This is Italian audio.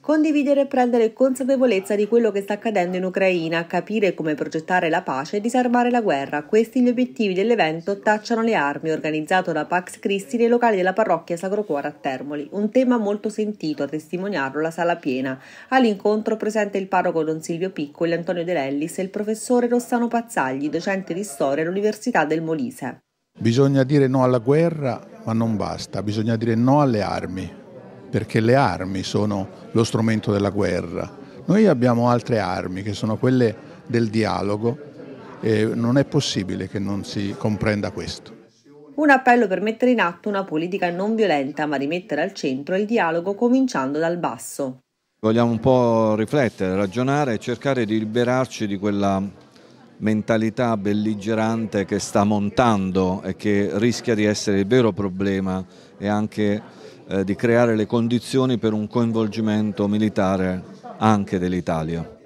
Condividere e prendere consapevolezza di quello che sta accadendo in Ucraina, capire come progettare la pace e disarmare la guerra. Questi gli obiettivi dell'evento Tacciano le armi, organizzato da Pax Christi nei locali della parrocchia Sacro Cuore a Termoli. Un tema molto sentito, a testimoniarlo la sala piena. All'incontro presente il parroco Don Silvio Piccoli, Antonio De Lellis e il professore Rossano Pazzagli, docente di storia all'Università del Molise. Bisogna dire no alla guerra, ma non basta, bisogna dire no alle armi perché le armi sono lo strumento della guerra. Noi abbiamo altre armi che sono quelle del dialogo e non è possibile che non si comprenda questo. Un appello per mettere in atto una politica non violenta ma rimettere al centro il dialogo cominciando dal basso. Vogliamo un po' riflettere, ragionare e cercare di liberarci di quella mentalità belligerante che sta montando e che rischia di essere il vero problema e anche eh, di creare le condizioni per un coinvolgimento militare anche dell'Italia.